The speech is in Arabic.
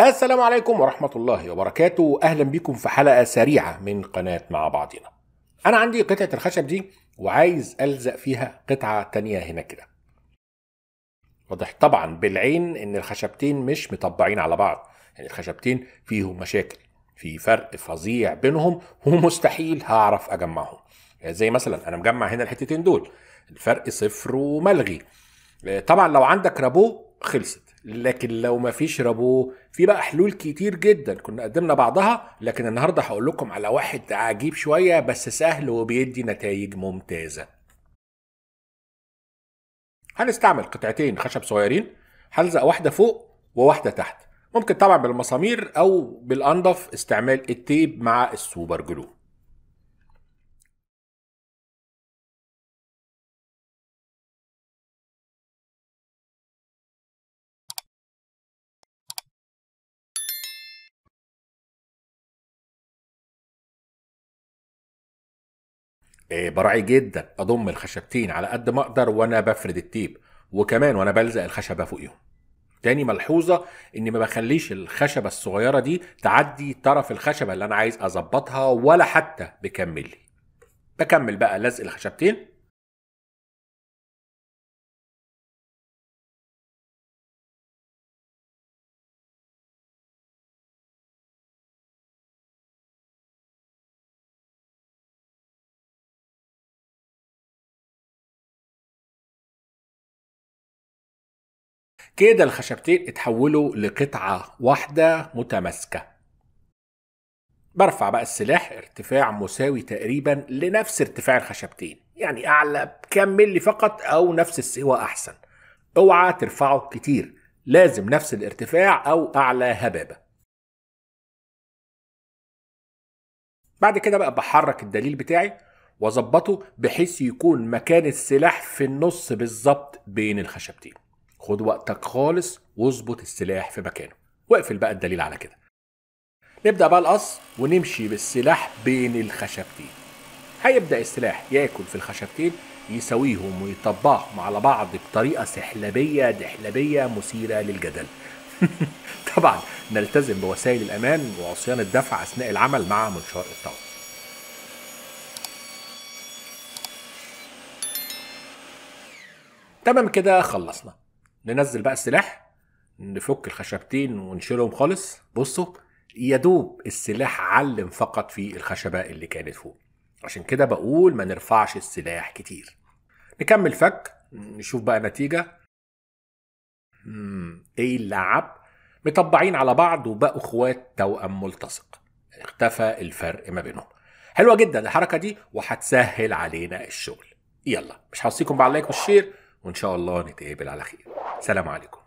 السلام عليكم ورحمة الله وبركاته أهلا بكم في حلقة سريعة من قناة مع بعضنا أنا عندي قطعة الخشب دي وعايز ألزق فيها قطعة تانية هنا كده واضح طبعا بالعين إن الخشبتين مش مطبعين على بعض يعني الخشبتين فيهم مشاكل في فرق فظيع بينهم ومستحيل هعرف أجمعهم يعني زي مثلا أنا مجمع هنا الحتتين دول الفرق صفر وملغي طبعا لو عندك رابو خلصت لكن لو ما فيش رابو في بقى حلول كتير جدا كنا قدمنا بعضها لكن النهارده هقول لكم على واحد عجيب شويه بس سهل وبيدي نتائج ممتازه هنستعمل قطعتين خشب صغيرين هلزق واحده فوق وواحده تحت ممكن طبعا بالمسامير او بالانضف استعمال التيب مع السوبر جلو آه، براعي جدا اضم الخشبتين على قد ما اقدر وانا بفرد التيب وكمان وانا بلزق الخشبه فوقيهم تاني ملحوظة إني ما بخليش الخشبة الصغيرة دي تعدي طرف الخشبة اللي أنا عايز أظبطها ولا حتى بكمل بكمل بقى لزق الخشبتين كده الخشبتين اتحولوا لقطعة واحدة متماسكة برفع بقى السلاح ارتفاع مساوي تقريبا لنفس ارتفاع الخشبتين يعني اعلى بكم ملي فقط او نفس السوى احسن اوعى ترفعه كتير لازم نفس الارتفاع او اعلى هبابة بعد كده بقى بحرك الدليل بتاعي واظبطه بحيث يكون مكان السلاح في النص بالظبط بين الخشبتين خد وقتك خالص واظبط السلاح في مكانه واقفل بقى الدليل على كده نبدا بقى القص ونمشي بالسلاح بين الخشبتين هيبدا السلاح ياكل في الخشبتين يساويهم ويطبعهم على بعض بطريقه سحلبيه دحلبيه مثيره للجدل طبعا نلتزم بوسائل الامان وعصيان الدفع اثناء العمل مع منشار الطاوله تمام كده خلصنا ننزل بقى السلاح نفك الخشبتين ونشيلهم خالص بصوا يا دوب السلاح علم فقط في الخشبة اللي كانت فوق عشان كده بقول ما نرفعش السلاح كتير نكمل فك نشوف بقى نتيجة ايه اللعب مطبعين على بعض وبقوا اخوات توأم ملتصق اختفى الفرق ما بينهم حلوة جدا الحركة دي وهتسهل علينا الشغل يلا مش هوصيكم باللايك والشير وان شاء الله نتقابل على خير سلام عليكم